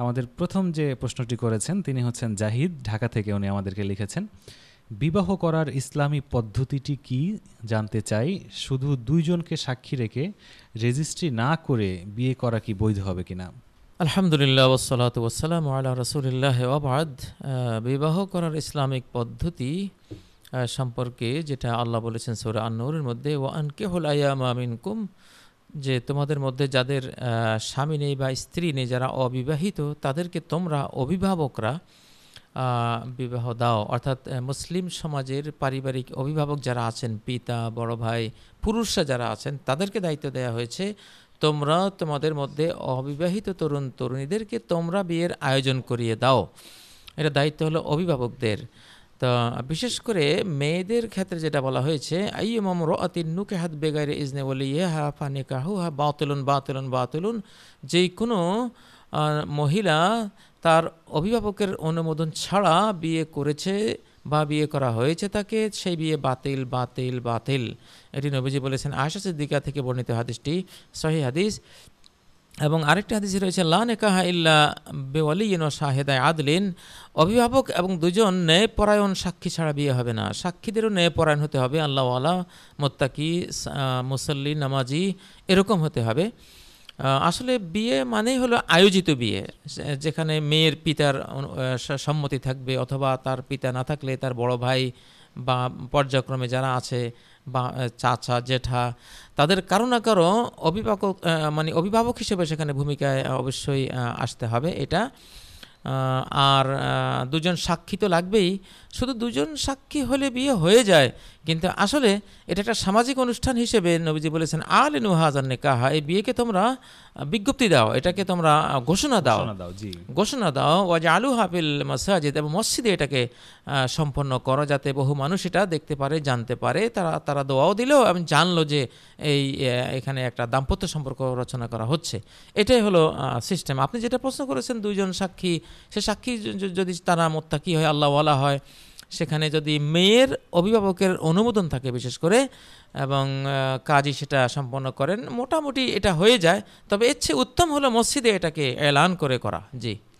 আমাদের প্রথম যে প্রশ্নটি করেছেন তিনি হচ্ছেন জাহিদ ঢাকা থেকে উনি আমাদেরকে লিখেছেন বিবাহ করার ইসলামী পদ্ধতিটি কি জানতে চাই শুধু দুইজনকে সাক্ষী রেখে রেজিস্ট্রি না করে বিয়ে করা কি বৈধ হবে কিনা আলহামদুলিল্লাহ ওসলাত ওসালাম আল্লাহ রসুলিল্লাহ আবাদ বিবাহ করার ইসলামিক পদ্ধতি সম্পর্কে যেটা আল্লাহ বলেছেন সৌর আন্নৌরের মধ্যে ও আনকে আয়া মামিন আমিনকুম যে তোমাদের মধ্যে যাদের স্বামী নেই বা স্ত্রী নেই যারা অবিবাহিত তাদেরকে তোমরা অভিভাবকরা বিবাহ দাও অর্থাৎ মুসলিম সমাজের পারিবারিক অভিভাবক যারা আছেন পিতা বড় ভাই পুরুষরা যারা আছেন তাদেরকে দায়িত্ব দেওয়া হয়েছে তোমরা তোমাদের মধ্যে অবিবাহিত তরুণ তরুণীদেরকে তোমরা বিয়ের আয়োজন করিয়ে দাও এটা দায়িত্ব হলো অভিভাবকদের তো বিশেষ করে মেয়েদের ক্ষেত্রে যেটা বলা হয়েছে আইয়ে মমর অতি নুকে হাত বেগারে ইজনে বলে ইয়ে হা ফানে কাহু হা তুলুন বা তুলুন যে কোনো মহিলা তার অভিভাবকের অনুমোদন ছাড়া বিয়ে করেছে বা বিয়ে করা হয়েছে তাকে সেই বিয়ে বাতিল বাতিল বাতিল এটি নবীজি বলেছেন আশা সিদ্দিকা থেকে বর্ণিত হাদিসটি সহি হাদিস এবং আরেকটি হাদিসে রয়েছে লা নেকাহা ইল্লা বেওয়ালিন ও শাহেদায় আদলিন অভিভাবক এবং দুজন ন্যায়পরায়ণ সাক্ষী ছাড়া বিয়ে হবে না সাক্ষীদেরও ন্যায়পরায়ণ হতে হবে আল্লাহওয়ালা মোত্তাকি মুসল্লি নামাজি এরকম হতে হবে আসলে বিয়ে মানেই হলো আয়োজিত বিয়ে যেখানে মেয়ের পিতার সম্মতি থাকবে অথবা তার পিতা না থাকলে তার বড় ভাই বা পর্যায়ক্রমে যারা আছে বা চাচা জেঠা তাদের কারো না কারো অভিভাবক মানে অভিভাবক হিসেবে সেখানে ভূমিকায় অবশ্যই আসতে হবে এটা আর দুজন সাক্ষী তো লাগবেই শুধু দুজন সাক্ষী হলে বিয়ে হয়ে যায় কিন্তু আসলে এটা একটা সামাজিক অনুষ্ঠান হিসেবে নবীজি বলেছেন আল নুহাজান্নে কাহা এই বিয়েকে তোমরা বিজ্ঞপ্তি দাও এটাকে তোমরা ঘোষণা দাও ঘোষণা দাও যে আলু হাফিল মসাজিদ এবং মসজিদে এটাকে সম্পন্ন করো যাতে বহু মানুষ এটা দেখতে পারে জানতে পারে তারা তারা দোয়াও দিলেও এবং জানলো যে এই এখানে একটা দাম্পত্য সম্পর্ক রচনা করা হচ্ছে এটাই হলো সিস্টেম আপনি যেটা প্রশ্ন করেছেন দুজন সাক্ষী সে সাক্ষী যদি তারা মোত্তাকি হয় আল্লাহওয়ালা হয় সেখানে যদি মেয়ের অভিভাবকের অনুমোদন থাকে বিশেষ করে এবং কাজী সেটা সম্পন্ন করেন মোটামুটি এটা হয়ে যায় তবে এর চেয়ে উত্তম হলো মসজিদে এটাকে এলান করে করা জি